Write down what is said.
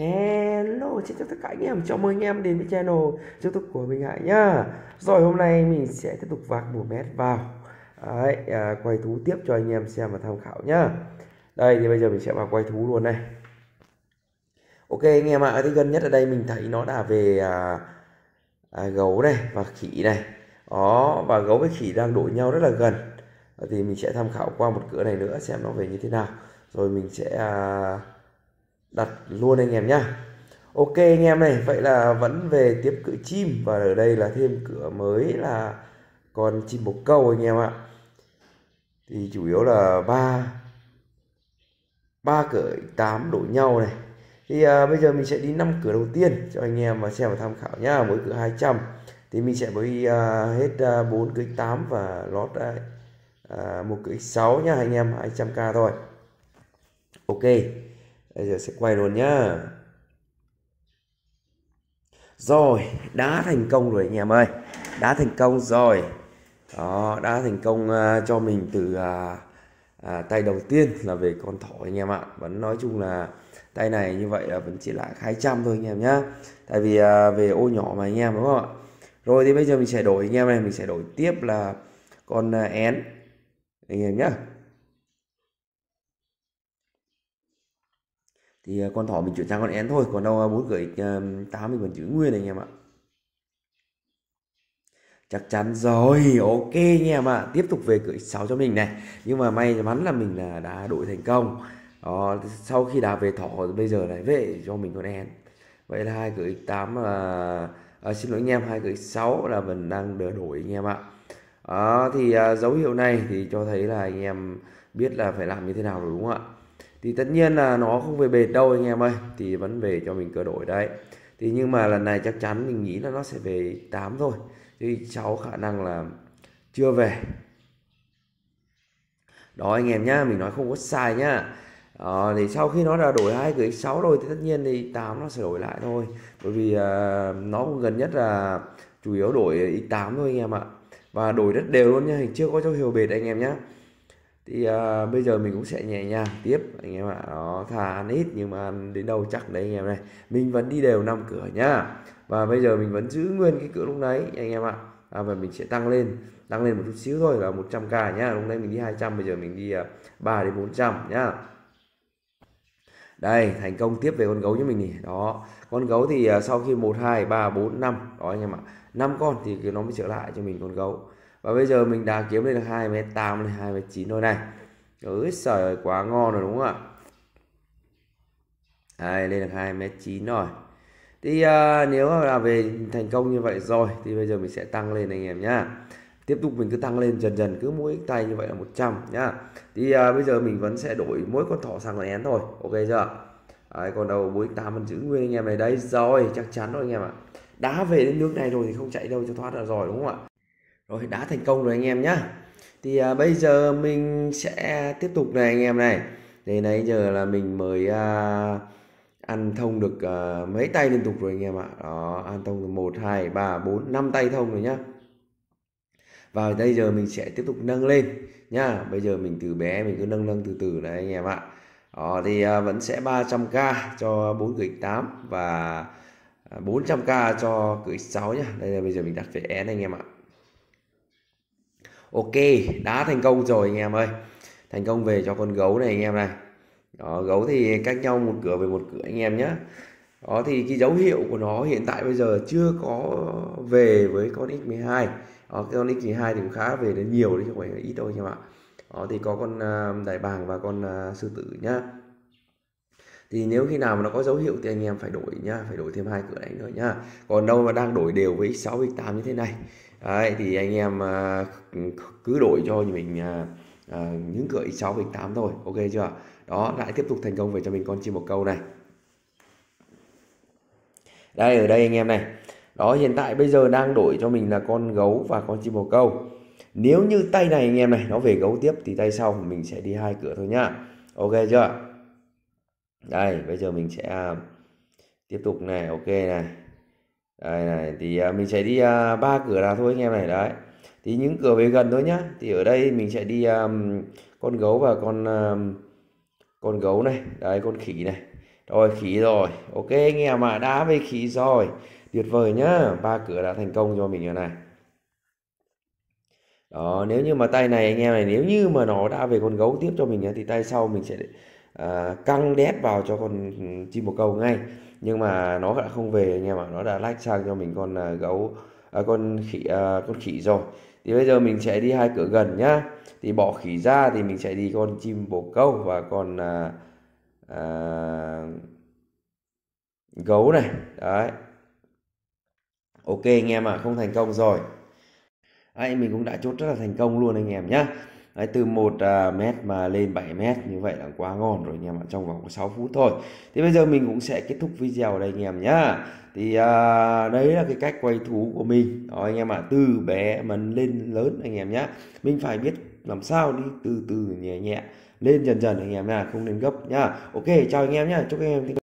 Hello, xin chào tất cả anh em, chào mừng anh em đến với channel youtube của Minh Hải nhá Rồi hôm nay mình sẽ tiếp tục vác bùa mét vào Đấy, à, quay thú tiếp cho anh em xem và tham khảo nhá Đây thì bây giờ mình sẽ vào quay thú luôn này Ok anh em ạ, à, thì gần nhất ở đây mình thấy nó đã về à, à, gấu này và khỉ này Đó, và gấu với khỉ đang đổi nhau rất là gần Thì mình sẽ tham khảo qua một cửa này nữa xem nó về như thế nào Rồi mình sẽ... À, đặt luôn anh em nhá ok anh em này vậy là vẫn về tiếp cự chim và ở đây là thêm cửa mới là con chim bồ câu anh em ạ thì chủ yếu là ba ba cửa tám đổi nhau này thì à, bây giờ mình sẽ đi năm cửa đầu tiên cho anh em mà xem và tham khảo nhá mỗi cửa 200 thì mình sẽ mới à, hết à, 4 cửa 8 và lót à, một cửa 6 nhá anh em 200k thôi ok bây giờ sẽ quay luôn nhá rồi đã thành công rồi anh em ơi đã thành công rồi đó đã thành công uh, cho mình từ uh, uh, tay đầu tiên là về con thỏ anh em ạ vẫn nói chung là tay này như vậy là vẫn chỉ là 200 thôi anh em nhá tại vì uh, về ô nhỏ mà anh em đúng không ạ rồi thì bây giờ mình sẽ đổi anh em này mình sẽ đổi tiếp là con én anh em nhá thì à, con thỏ mình chuyển sang con én thôi còn đâu muốn à, gửi à, tám mình vẫn giữ nguyên này anh em ạ chắc chắn rồi ok anh em ạ tiếp tục về gửi sáu cho mình này nhưng mà may mắn là mình là đã đổi thành công đó, sau khi đá về thỏ bây giờ lại về cho mình con én vậy là hai gửi tám là à, xin lỗi anh em hai gửi sáu là mình đang đỡ đổi anh em ạ đó, thì à, dấu hiệu này thì cho thấy là anh em biết là phải làm như thế nào rồi đúng không ạ thì tất nhiên là nó không về bệt đâu anh em ơi thì vẫn về cho mình cơ đổi đấy thì nhưng mà lần này chắc chắn mình nghĩ là nó sẽ về 8 thôi thì cháu khả năng là chưa về đó anh em nhá mình nói không có sai nhá à, thì sau khi nó đã đổi hai gửi 6 rồi thì tất nhiên thì 8 nó sẽ đổi lại thôi bởi vì à, nó cũng gần nhất là chủ yếu đổi x8 thôi anh em ạ và đổi rất đều luôn nha chưa có dấu hiệu bệt anh em nhé thì à, bây giờ mình cũng sẽ nhẹ nhàng tiếp anh em ạ nó thà ăn ít nhưng mà ăn đến đâu chắc đấy anh em này mình vẫn đi đều năm cửa nhá và bây giờ mình vẫn giữ nguyên cái cửa lúc đấy anh em ạ à, và mình sẽ tăng lên tăng lên một chút xíu thôi là 100k nhá lúc nay mình đi 200 bây giờ mình đi à, 3 đến 400 nhá đây thành công tiếp về con gấu cho mình nhỉ đó con gấu thì à, sau khi 1 2 3 4 5 đó anh em ạ 5 con thì nó mới trở lại cho mình con gấu và bây giờ mình đã kiếm lên được 28 lên 29 thôi này ơi trời ơi quá ngon rồi đúng không ạ Đây, lên được 29 rồi thì à, nếu là về thành công như vậy rồi thì bây giờ mình sẽ tăng lên anh em nhá tiếp tục mình cứ tăng lên dần dần cứ mỗi tay như vậy là 100 nhá thì à, bây giờ mình vẫn sẽ đổi mỗi con thỏ sang con én thôi ok chưa Đấy, còn đầu bốn tám vẫn giữ nguyên anh em này đây rồi chắc chắn rồi anh em ạ đã về đến nước này rồi thì không chạy đâu cho thoát là rồi đúng không ạ rồi đã thành công rồi anh em nhé thì à, bây giờ mình sẽ tiếp tục này anh em này thì nãy giờ là mình mới à, ăn thông được à, mấy tay liên tục rồi anh em ạ đó ăn thông được một hai ba bốn năm tay thông rồi nhá và bây giờ mình sẽ tiếp tục nâng lên nhá bây giờ mình từ bé mình cứ nâng nâng từ từ này anh em ạ đó thì à, vẫn sẽ 300k cho 4 gửi 8 và 400k à, cho gửi 6 nhá đây là bây giờ mình đặt về én anh em ạ ok đã thành công rồi anh em ơi thành công về cho con gấu này anh em này đó, gấu thì cách nhau một cửa về một cửa anh em nhé đó thì cái dấu hiệu của nó hiện tại bây giờ chưa có về với con X12 đó, con X12 thì cũng khá về đến nhiều đấy chứ không phải ít đâu anh em ạ đó thì có con à, đại bàng và con à, sư tử nhá thì nếu khi nào mà nó có dấu hiệu thì anh em phải đổi nhá phải đổi thêm hai cửa đánh nữa nhá còn đâu mà đang đổi đều với x6 x8 như thế này Đấy, thì anh em à, cứ đổi cho mình à, à, những cửa x6 x8 thôi ok chưa đó lại tiếp tục thành công về cho mình con chim một câu này đây ở đây anh em này đó hiện tại bây giờ đang đổi cho mình là con gấu và con chim bồ câu nếu như tay này anh em này nó về gấu tiếp thì tay sau mình sẽ đi hai cửa thôi nhá ok chưa đây bây giờ mình sẽ à, tiếp tục này ok này đây này thì à, mình sẽ đi à, ba cửa nào thôi anh em này đấy thì những cửa về gần thôi nhá thì ở đây mình sẽ đi con gấu và con con gấu này đấy con khỉ này rồi khỉ rồi ok anh em ạ đã về khỉ rồi tuyệt vời nhá ba cửa đã thành công cho mình rồi này đó nếu như mà tay này anh em này nếu như mà nó đã về con gấu tiếp cho mình thì tay sau mình sẽ Ờ, căng đét vào cho con chim bồ câu ngay nhưng mà nó đã không về anh em ạ nó đã lách sang cho mình con à, gấu à, con khỉ à, con khỉ rồi thì bây giờ mình sẽ đi hai cửa gần nhá thì bỏ khỉ ra thì mình sẽ đi con chim bồ câu và con à, à, gấu này đấy ok anh em ạ à, không thành công rồi Đấy, mình cũng đã chốt rất là thành công luôn anh em nhé Đấy, từ 1 uh, à, mét mà lên 7 mét như vậy là quá ngon rồi anh em ạ trong vòng 6 phút thôi thì bây giờ mình cũng sẽ kết thúc video đây anh em nhá thì uh, đấy là cái cách quay thú của mình đó anh em ạ từ bé mà lên lớn anh em nhá mình phải biết làm sao đi từ từ nhẹ nhẹ lên dần dần anh em nha không nên gấp nhá ok chào anh em nhá chúc anh em